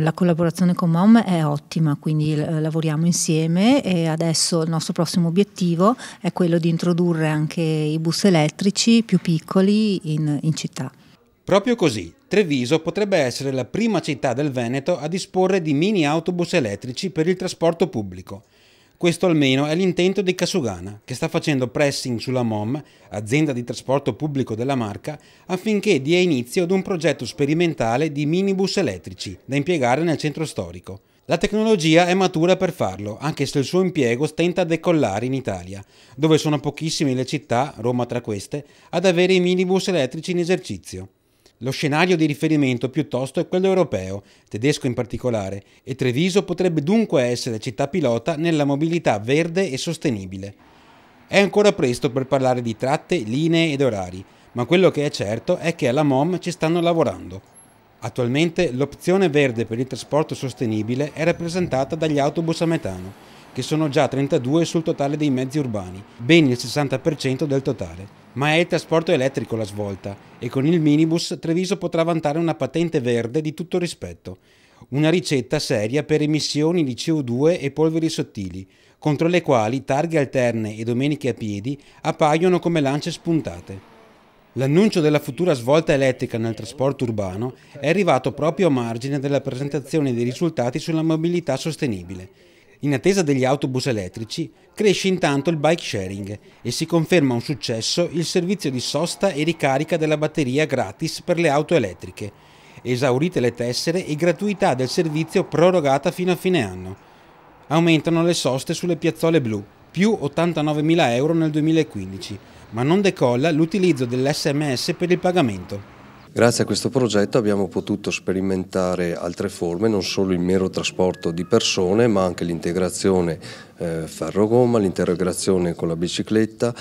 La collaborazione con Mom è ottima, quindi lavoriamo insieme e adesso il nostro prossimo obiettivo è quello di introdurre anche i bus elettrici più piccoli in, in città. Proprio così, Treviso potrebbe essere la prima città del Veneto a disporre di mini autobus elettrici per il trasporto pubblico. Questo almeno è l'intento di Kasugana, che sta facendo pressing sulla MOM, azienda di trasporto pubblico della marca, affinché dia inizio ad un progetto sperimentale di minibus elettrici da impiegare nel centro storico. La tecnologia è matura per farlo, anche se il suo impiego stenta a decollare in Italia, dove sono pochissime le città, Roma tra queste, ad avere i minibus elettrici in esercizio. Lo scenario di riferimento piuttosto è quello europeo, tedesco in particolare, e Treviso potrebbe dunque essere città pilota nella mobilità verde e sostenibile. È ancora presto per parlare di tratte, linee ed orari, ma quello che è certo è che alla MOM ci stanno lavorando. Attualmente l'opzione verde per il trasporto sostenibile è rappresentata dagli autobus a metano, che sono già 32 sul totale dei mezzi urbani, ben il 60% del totale. Ma è il trasporto elettrico la svolta e con il minibus Treviso potrà vantare una patente verde di tutto rispetto, una ricetta seria per emissioni di CO2 e polveri sottili, contro le quali targhe alterne e domeniche a piedi appaiono come lance spuntate. L'annuncio della futura svolta elettrica nel trasporto urbano è arrivato proprio a margine della presentazione dei risultati sulla mobilità sostenibile. In attesa degli autobus elettrici, cresce intanto il bike sharing e si conferma un successo il servizio di sosta e ricarica della batteria gratis per le auto elettriche, esaurite le tessere e gratuità del servizio prorogata fino a fine anno. Aumentano le soste sulle piazzole blu, più 89.000 euro nel 2015, ma non decolla l'utilizzo dell'SMS per il pagamento. Grazie a questo progetto abbiamo potuto sperimentare altre forme, non solo il mero trasporto di persone ma anche l'integrazione eh, ferro-gomma, l'integrazione con la bicicletta.